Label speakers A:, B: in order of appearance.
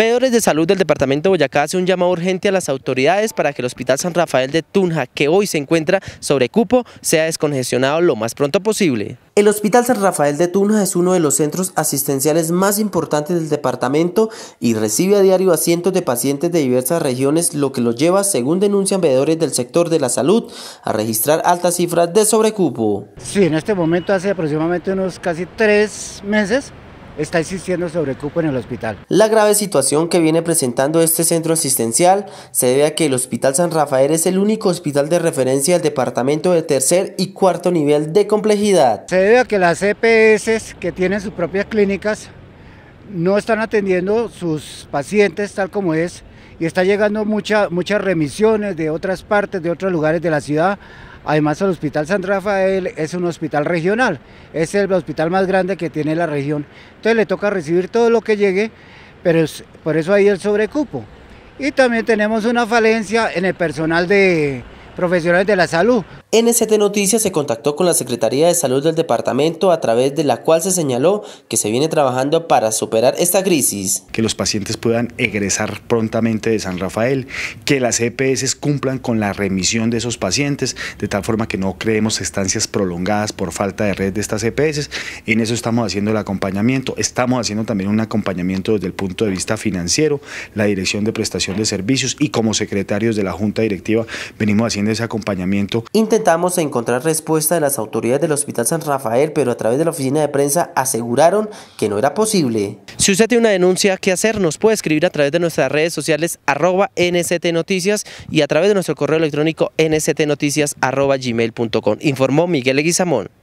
A: Veedores de Salud del Departamento de Boyacá hace un llamado urgente a las autoridades para que el Hospital San Rafael de Tunja, que hoy se encuentra sobre cupo, sea descongestionado lo más pronto posible. El Hospital San Rafael de Tunja es uno de los centros asistenciales más importantes del departamento y recibe a diario a cientos de pacientes de diversas regiones, lo que los lleva, según denuncian veedores del sector de la salud, a registrar altas cifras de sobrecupo. Sí, en este momento
B: hace aproximadamente unos casi tres meses está existiendo sobrecupo en el hospital.
A: La grave situación que viene presentando este centro asistencial se debe a que el Hospital San Rafael es el único hospital de referencia del departamento de tercer y cuarto nivel de complejidad. Se debe a que las EPS que tienen sus propias clínicas no están atendiendo
B: sus pacientes tal como es y está llegando muchas remisiones de otras partes, de otros lugares de la ciudad. Además el Hospital San Rafael es un hospital regional, es el hospital más grande que tiene la región. Entonces le toca recibir todo lo que llegue, pero por eso hay el sobrecupo. Y también tenemos una falencia en el personal de, profesionales de la salud.
A: NCT Noticias se contactó con la Secretaría de Salud del departamento a través de la cual se señaló que se viene trabajando para superar esta crisis.
C: Que los pacientes puedan egresar prontamente de San Rafael, que las EPS cumplan con la remisión de esos pacientes, de tal forma que no creemos estancias prolongadas por falta de red de estas EPS. En eso estamos haciendo el acompañamiento. Estamos haciendo también un acompañamiento desde el punto de vista financiero, la Dirección de Prestación de Servicios y como secretarios de la Junta Directiva venimos haciendo ese acompañamiento. Intentamos encontrar respuesta de las autoridades del Hospital San
A: Rafael, pero a través de la oficina de prensa aseguraron que no era posible. Si usted tiene una denuncia que hacer, nos puede escribir a través de nuestras redes sociales arroba Noticias y a través de nuestro correo electrónico nctnoticias arroba gmail.com. Informó Miguel Eguizamón.